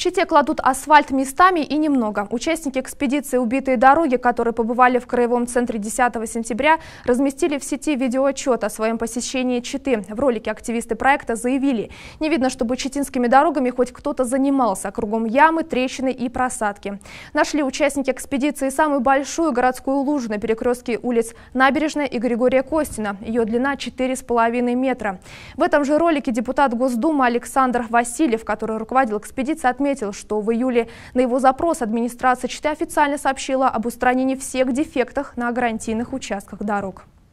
Чите кладут асфальт местами и немного. Участники экспедиции «Убитые дороги», которые побывали в Краевом центре 10 сентября, разместили в сети видеоотчет о своем посещении Читы. В ролике активисты проекта заявили, не видно, чтобы читинскими дорогами хоть кто-то занимался. Кругом ямы, трещины и просадки. Нашли участники экспедиции самую большую городскую лужу на перекрестке улиц Набережная и Григория Костина. Ее длина 4,5 метра. В этом же ролике депутат Госдумы Александр Васильев, который руководил экспедицией, отметил, отметил, что в июле на его запрос администрация Читы официально сообщила об устранении всех дефектов на гарантийных участках дорог.